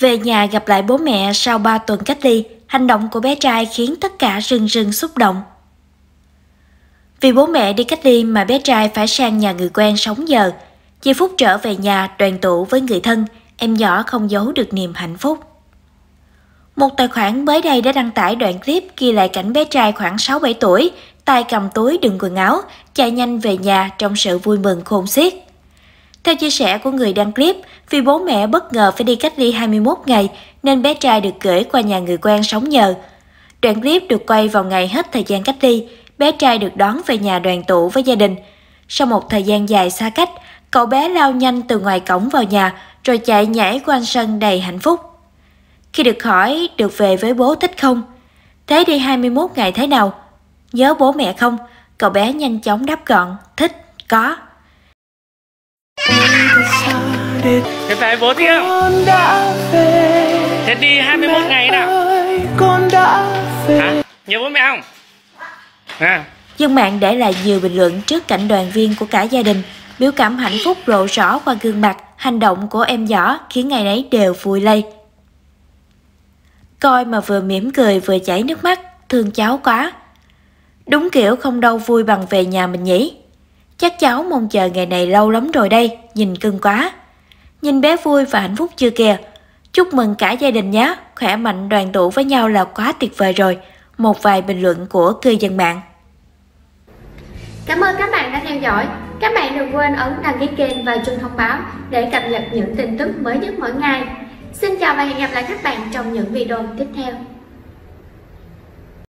Về nhà gặp lại bố mẹ sau 3 tuần cách ly, hành động của bé trai khiến tất cả rưng rưng xúc động. Vì bố mẹ đi cách ly mà bé trai phải sang nhà người quen sống giờ. Giây phút trở về nhà đoàn tụ với người thân, em nhỏ không giấu được niềm hạnh phúc. Một tài khoản mới đây đã đăng tải đoạn clip ghi lại cảnh bé trai khoảng 6-7 tuổi, tay cầm túi đựng quần áo, chạy nhanh về nhà trong sự vui mừng khôn xiết. Theo chia sẻ của người đăng clip, vì bố mẹ bất ngờ phải đi cách ly 21 ngày nên bé trai được gửi qua nhà người quen sống nhờ. Đoạn clip được quay vào ngày hết thời gian cách ly, bé trai được đón về nhà đoàn tụ với gia đình. Sau một thời gian dài xa cách, cậu bé lao nhanh từ ngoài cổng vào nhà rồi chạy nhảy quanh sân đầy hạnh phúc. Khi được hỏi được về với bố thích không? Thế đi 21 ngày thế nào? Nhớ bố mẹ không? Cậu bé nhanh chóng đáp gọn, thích, có. Thế phải bố tiếp Thế đi 21 ngày nào Con đã về Hả? Nhớ bố mẹ không? À. Dân mạng để lại nhiều bình luận trước cảnh đoàn viên của cả gia đình Biểu cảm hạnh phúc lộ rõ qua gương mặt Hành động của em nhỏ khiến ngày nấy đều vui lây Coi mà vừa mỉm cười vừa chảy nước mắt Thương cháu quá Đúng kiểu không đâu vui bằng về nhà mình nhỉ Chắc cháu mong chờ ngày này lâu lắm rồi đây, nhìn cưng quá. Nhìn bé vui và hạnh phúc chưa kìa. Chúc mừng cả gia đình nhé, khỏe mạnh đoàn tụ với nhau là quá tuyệt vời rồi. Một vài bình luận của cư dân mạng. Cảm ơn các bạn đã theo dõi. Các bạn đừng quên ấn đăng ký kênh và chuông thông báo để cập nhật những tin tức mới nhất mỗi ngày. Xin chào và hẹn gặp lại các bạn trong những video tiếp theo.